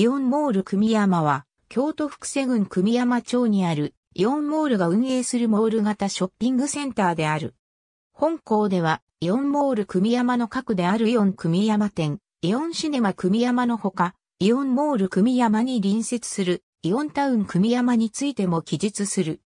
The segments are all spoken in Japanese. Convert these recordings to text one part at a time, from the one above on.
イオンモール組山は、京都福瀬郡組山町にあるイオンモールが運営するモール型ショッピングセンターである。本校では、イオンモール組山の核であるイオン組山店、イオンシネマ組山のほか、イオンモール組山に隣接するイオンタウン組山についても記述する。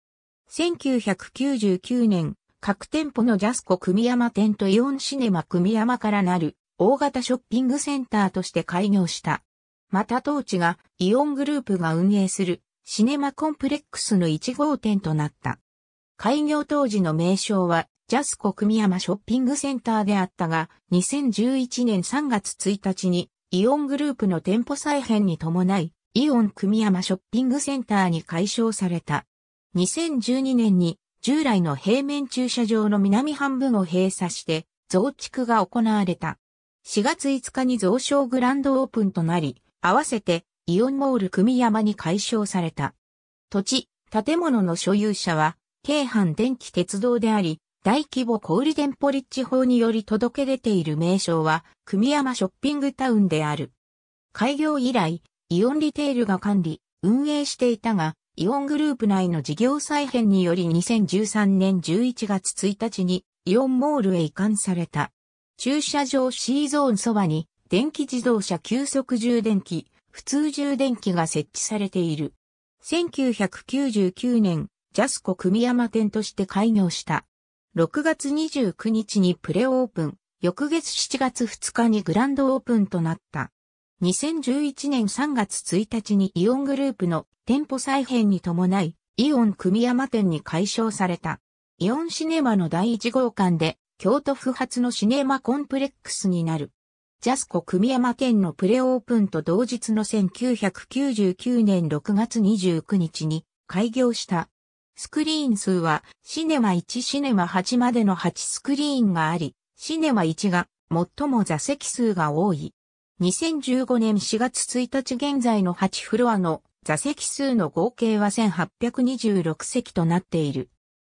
1999年、各店舗のジャスコ組山店とイオンシネマ組山からなる大型ショッピングセンターとして開業した。また当地がイオングループが運営するシネマコンプレックスの1号店となった。開業当時の名称はジャスコ組山ショッピングセンターであったが、2011年3月1日にイオングループの店舗再編に伴い、イオン組山ショッピングセンターに改称された。2012年に従来の平面駐車場の南半分を閉鎖して増築が行われた。4月5日に増床グランドオープンとなり、合わせてイオンモール組山に解消された。土地、建物の所有者は、京阪電気鉄道であり、大規模小売店舗立地法により届け出ている名称は、組山ショッピングタウンである。開業以来、イオンリテールが管理、運営していたが、イオングループ内の事業再編により2013年11月1日にイオンモールへ移管された。駐車場 C ゾーンそばに電気自動車急速充電器、普通充電器が設置されている。1999年、ジャスコ組山店として開業した。6月29日にプレオープン、翌月7月2日にグランドオープンとなった。2011年3月1日にイオングループの店舗再編に伴い、イオン組山店に解消された。イオンシネマの第1号館で、京都府発のシネマコンプレックスになる。ジャスコ組山県のプレオープンと同日の1999年6月29日に開業した。スクリーン数はシネマ1シネマ8までの8スクリーンがあり、シネマ1が最も座席数が多い。2015年4月1日現在の8フロアの座席数の合計は1826席となっている。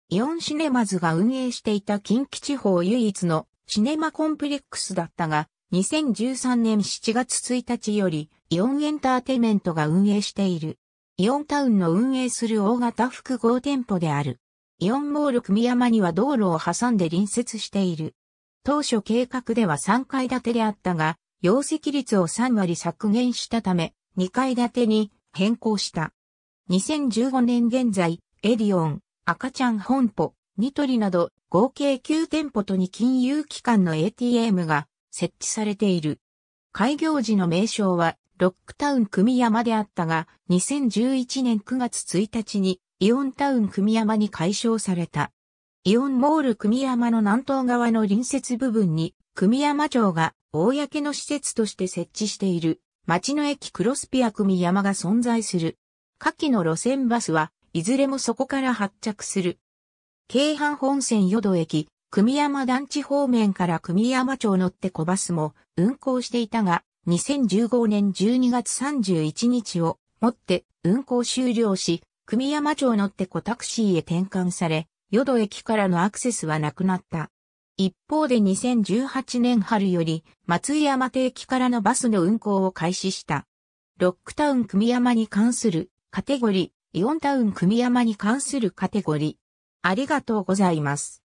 イオンシネマズが運営していた近畿地方唯一のシネマコンプレックスだったが、2013年7月1日より、イオンエンターテイメントが運営している。イオンタウンの運営する大型複合店舗である。イオンモール組山には道路を挟んで隣接している。当初計画では3階建てであったが、容積率を3割削減したため、2階建てに変更した。2015年現在、エディオン、赤ちゃん本舗、ニトリなど合計9店舗とに金融機関の ATM が設置されている。開業時の名称はロックタウン組山であったが、2011年9月1日にイオンタウン組山に解消された。イオンモール組山の南東側の隣接部分に、組山町が公の施設として設置している、町の駅クロスピア組山が存在する。下記の路線バスは、いずれもそこから発着する。京阪本線淀駅、久山団地方面から久山町乗って小バスも運行していたが、2015年12月31日をもって運行終了し、久山町乗って小タクシーへ転換され、淀駅からのアクセスはなくなった。一方で2018年春より松井山手駅からのバスの運行を開始した。ロックタウン組山に関するカテゴリー、イオンタウン組山に関するカテゴリー。ありがとうございます。